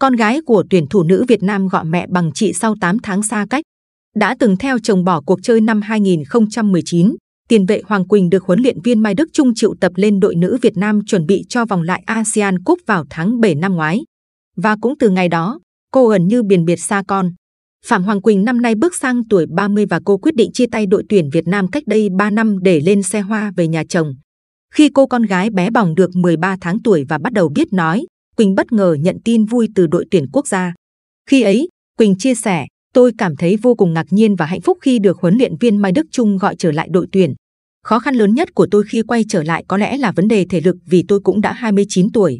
Con gái của tuyển thủ nữ Việt Nam gọi mẹ bằng chị sau 8 tháng xa cách. Đã từng theo chồng bỏ cuộc chơi năm 2019, tiền vệ Hoàng Quỳnh được huấn luyện viên Mai Đức Trung triệu tập lên đội nữ Việt Nam chuẩn bị cho vòng loại ASEAN Cup vào tháng 7 năm ngoái. Và cũng từ ngày đó, cô gần như biển biệt xa con. Phạm Hoàng Quỳnh năm nay bước sang tuổi 30 và cô quyết định chia tay đội tuyển Việt Nam cách đây 3 năm để lên xe hoa về nhà chồng. Khi cô con gái bé bỏng được 13 tháng tuổi và bắt đầu biết nói, Quỳnh bất ngờ nhận tin vui từ đội tuyển quốc gia. Khi ấy, Quỳnh chia sẻ, tôi cảm thấy vô cùng ngạc nhiên và hạnh phúc khi được huấn luyện viên Mai Đức Trung gọi trở lại đội tuyển. Khó khăn lớn nhất của tôi khi quay trở lại có lẽ là vấn đề thể lực vì tôi cũng đã 29 tuổi.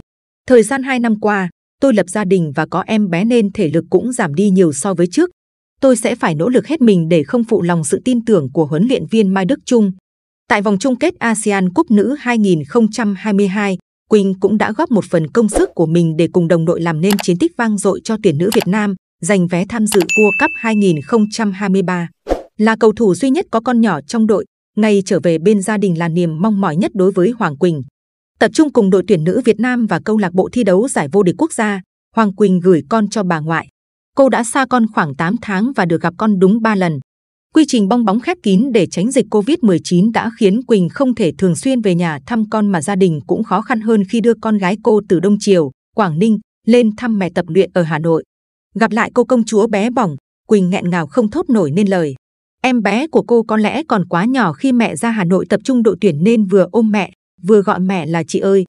Thời gian 2 năm qua, tôi lập gia đình và có em bé nên thể lực cũng giảm đi nhiều so với trước. Tôi sẽ phải nỗ lực hết mình để không phụ lòng sự tin tưởng của huấn luyện viên Mai Đức Trung. Tại vòng chung kết ASEAN Cup nữ 2022, Quỳnh cũng đã góp một phần công sức của mình để cùng đồng đội làm nên chiến tích vang dội cho tuyển nữ Việt Nam, giành vé tham dự World Cup 2023. Là cầu thủ duy nhất có con nhỏ trong đội, ngày trở về bên gia đình là niềm mong mỏi nhất đối với Hoàng Quỳnh. Tập trung cùng đội tuyển nữ Việt Nam và câu lạc bộ thi đấu giải vô địch quốc gia, Hoàng Quỳnh gửi con cho bà ngoại. Cô đã xa con khoảng 8 tháng và được gặp con đúng 3 lần. Quy trình bong bóng khép kín để tránh dịch COVID-19 đã khiến Quỳnh không thể thường xuyên về nhà thăm con mà gia đình cũng khó khăn hơn khi đưa con gái cô từ Đông Triều, Quảng Ninh lên thăm mẹ tập luyện ở Hà Nội. Gặp lại cô công chúa bé bỏng, Quỳnh nghẹn ngào không thốt nổi nên lời. Em bé của cô có lẽ còn quá nhỏ khi mẹ ra Hà Nội tập trung đội tuyển nên vừa ôm mẹ, vừa gọi mẹ là chị ơi.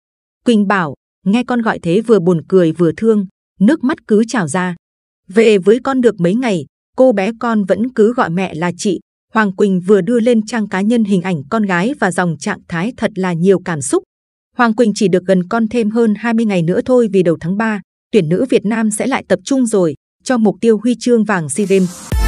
Quỳnh bảo, nghe con gọi thế vừa buồn cười vừa thương, nước mắt cứ trào ra. Về với con được mấy ngày, cô bé con vẫn cứ gọi mẹ là chị. Hoàng Quỳnh vừa đưa lên trang cá nhân hình ảnh con gái và dòng trạng thái thật là nhiều cảm xúc. Hoàng Quỳnh chỉ được gần con thêm hơn 20 ngày nữa thôi vì đầu tháng 3, tuyển nữ Việt Nam sẽ lại tập trung rồi cho mục tiêu huy chương vàng SEA Games.